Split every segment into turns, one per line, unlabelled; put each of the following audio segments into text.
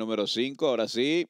número 5. Ahora sí,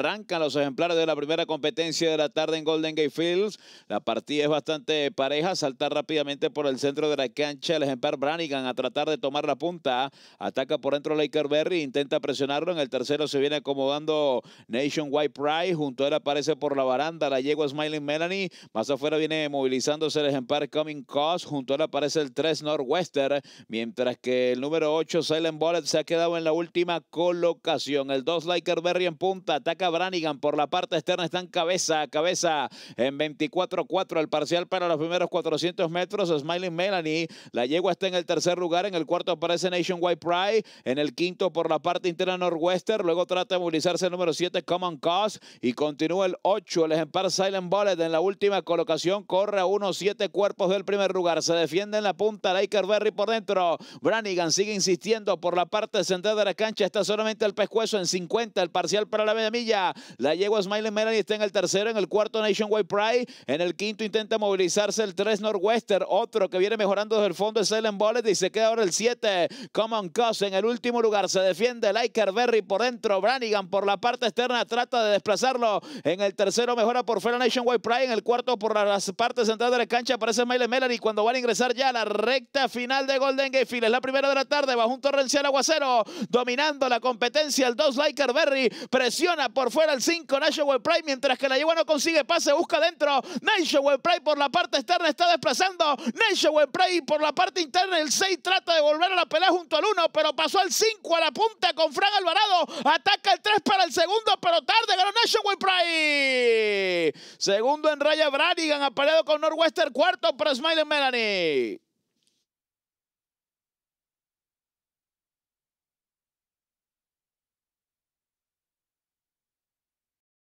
Arrancan los ejemplares de la primera competencia de la tarde en Golden Gate Fields. La partida es bastante pareja. Saltar rápidamente por el centro de la cancha el ejemplar Branigan a tratar de tomar la punta. Ataca por dentro Lakerberry, intenta presionarlo. En el tercero se viene acomodando Nationwide Pride. Junto a él aparece por la baranda la yegua Smiling Melanie. Más afuera viene movilizándose el ejemplar Coming Cost. Junto a él aparece el 3 Northwestern. Mientras que el número 8 Silent Bullet se ha quedado en la última colocación. El 2 Lakerberry en punta. Ataca Brannigan por la parte externa está en cabeza a cabeza en 24-4 el parcial para los primeros 400 metros. Smiling Melanie, la yegua está en el tercer lugar, en el cuarto aparece Nationwide Pride, en el quinto por la parte interna Norwester luego trata de movilizarse el número 7 Common Cause y continúa el 8, el ejemplar Silent Bullet en la última colocación, corre a unos 7 cuerpos del primer lugar, se defiende en la punta Laker Berry por dentro, Brannigan sigue insistiendo por la parte central de la cancha, está solamente el pescuezo en 50, el parcial para la media milla, la La yegua Smiley Melanie está en el tercero, en el cuarto Nationwide Pride. En el quinto intenta movilizarse el 3 Northwestern. Otro que viene mejorando desde el fondo es Ellen Bollett y se queda ahora el 7. Common Cause en el último lugar. Se defiende Liker Berry por dentro. Branigan por la parte externa trata de desplazarlo. En el tercero mejora por Nation Nationwide Pride. En el cuarto por las partes centrales de la cancha aparece Smiley Melanie cuando van a ingresar ya a la recta final de Golden Gate Field. Es la primera de la tarde bajo un torrencial aguacero. Dominando la
competencia el 2 Liker Berry. Presiona por fuera el 5, Nashville Pride, mientras que la lleva no consigue pase, busca dentro. Nationwide Pride por la parte externa está desplazando. Nationwide Pride por la parte interna, el 6 trata de volver a la pelea junto al 1, pero pasó al 5 a la punta con Fran Alvarado. Ataca el 3 para el segundo, pero tarde ganó Nationwide Pride. Segundo en raya Bradigan, ha peleado con Northwestern, cuarto para Smiley Melanie.